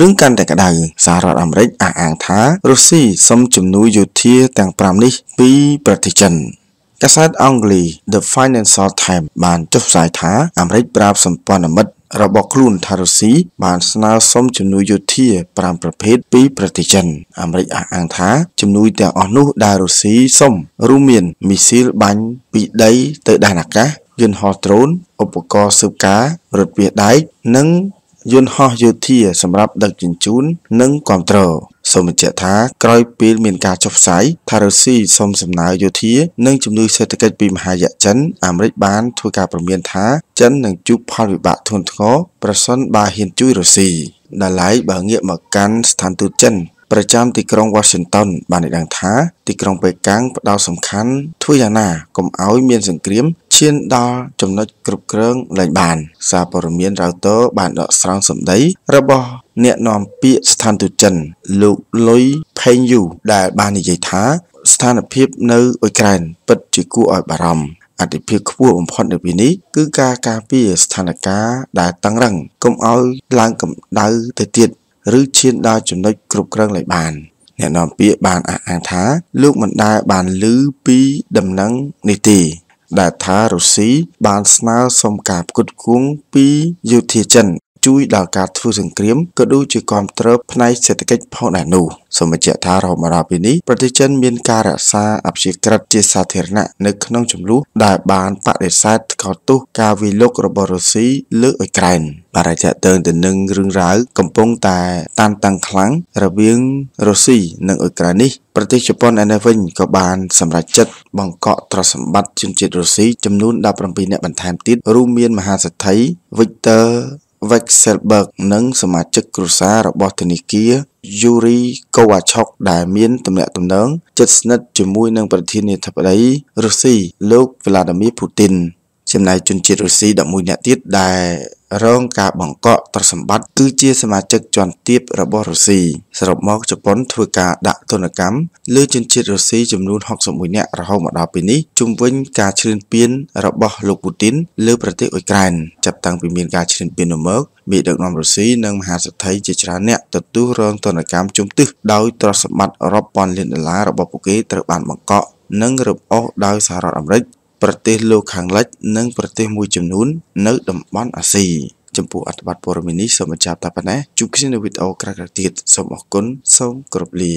រឿងកាន់តែក្តៅសហរដ្ឋអាមេរិកអះអាងថារុស្ស៊ីសុំជំនួយយោធាទាំង5នេះពីប្រទេសចិនកាសែតអង់គ្លេស The Financial Times បានចុះផ្សាយថាអាមេរិកប្រាប់សម្ព័ន្ធមិត្តរបស់ខ្លួនថារុស្ស៊ីបានស្នើសុំជំនួយយោធា5ប្រភេទពីប្រទេសចិនអាមេរិកអះអាងថាជំនួយទាំងអស់នោះដែលរុស្ស៊ីសុំរួមមានមីស៊ីលបាញ់ពីដីទៅដែនអាកាសយន្តហោះដ្រូនឧបករណ៍ស៊ើបការរថយន្តដែកនិងយន្តហោះយោធាសម្រាប់ដឹកជញ្ជូននិងគាំទ្រសូមបញ្ជាក់ថា ក្រោយពេលមានការចុះផ្សាយថារុស្ស៊ីសូមសំណើយោធានិងជំនួយសេដ្ឋកិច្ចពីមហាយៈចិនអាមេរិកបានធ្វើការព្រមានថាចិននឹងជួបផលវិបាកធ្ងន់ធ្ងរប្រសិនបើហ៊ានជួយរុស្ស៊ីដល់ឡែកបើងាកមកកាន់ស្ថានទូតចិនប្រចាំទីក្រុង Washington បានដឹងថាទីក្រុងប៉េកាំងផ្ដោតសំខាន់ធ្វើយ៉ាងណាកុំឲ្យមានសង្គ្រាមឈានដល់ចំណុចគ្រប់គ្រងលែងបានសារព័ត៌មាន Reuters បានដកស្រង់សម្ដីរបស់អ្នកនាំពាក្យស្ថានទូតចិនលោកលុយផេងយូដែលបាននិយាយថាស្ថានភាពនៅអ៊ុយក្រែនពិតជាគួរឲ្យបារម្ភអតិភិបខ្ពស់បំផុតនៅពេលនេះ គឺការការពារស្ថានភាពដែលតឹងរ៉ឹងកុំឲ្យឡើងកម្ដៅទៅទៀតឬឈានដល់ចំណុចគ្រប់គ្រងឡើយបានអ្នកនាំពាក្យបានអះអាងថាលោកមិនដែលបានឮពីដំណឹងនេះទេដែលថារុស្ស៊ីបានស្នើសុំការផ្គត់ផ្គង់ពីយោធាចិនជួយដល់ការធ្វើសង្គ្រាមក៏ដូចជាគ្រប់គ្រងផ្នែកសេដ្ឋកិច្ចផងដែរនោះសូមបញ្ជាក់ថារហូតមកដល់ពេលនេះប្រទេសចិនមានការរក្សាអព្យាក្រឹតជាសាធារណៈនៅក្នុងចំនួនដែលបានបដិសេធកោតទោសការវាយលុករបស់រុស្ស៊ីលើអ៊ុយក្រែនបរិយាទើទៅនឹងរឿងរ៉ាវកំពុងតែតានតឹងខ្លាំងរវាងរុស្ស៊ីនិងអ៊ុយក្រែននេះប្រទេសជប៉ុនឯនេះវិញក៏បានសម្រេចចិត្តបង្កក់ទ្រព្យសម្បត្តិជនជាតិរុស្ស៊ីចំនួន17នាក់បន្ថែមទៀតរួមមានមហាសេដ្ឋី Victor Vekselberg និងសមាជិកគ្រួសាររបស់ធនាគារ Yuri Kovachuk ដែលមានទំនាក់ទំនងជិតស្និទ្ធជាមួយនឹងប្រធានាធិបតីរុស្ស៊ីលោក Vladimir Putin ។ចំណែកជនជាតិរុស្ស៊ី11នាក់ទៀតដែលរងការបង្កក់ទ្រព្យសម្បត្តិគឺជាសមាជិកជាន់ទាបរបស់រុស្ស៊ីសរុបមកជប៉ុនធ្វើការដាក់ទណ្ឌកម្មលើជនជាតិរុស្ស៊ីចំនួន61នាក់រហូតមកដល់ពេលនេះជំវិញការឈ្លានពានរបស់លោកពូទីនលើប្រទេសអ៊ុយក្រែនចាប់តាំងពីមានការឈ្លានពាននោះមកមេដឹកនាំរុស្ស៊ីនិងមហាសេដ្ឋីជាច្រើនអ្នកទទួលរងទណ្ឌកម្មជំទឹះដោយទ្រព្យសម្បត្តិរាប់ពាន់លានដុល្លាររបស់ពួកគេត្រូវបានបង្កក់និងរឹបអូសដោយសហរដ្ឋអាមេរិកប្រទេសលោកខាងលិចនិងប្រទេសមួយចំនួននៅតំបន់អាស៊ីចំពោះអត្ថបទព័ត៌មាននេះសូមបញ្ចប់តែប៉ុណ្ណេះជួបគ្នានៅវីដេអូក្រោយៗទៀតសូមអរគុណសូមគោរពលា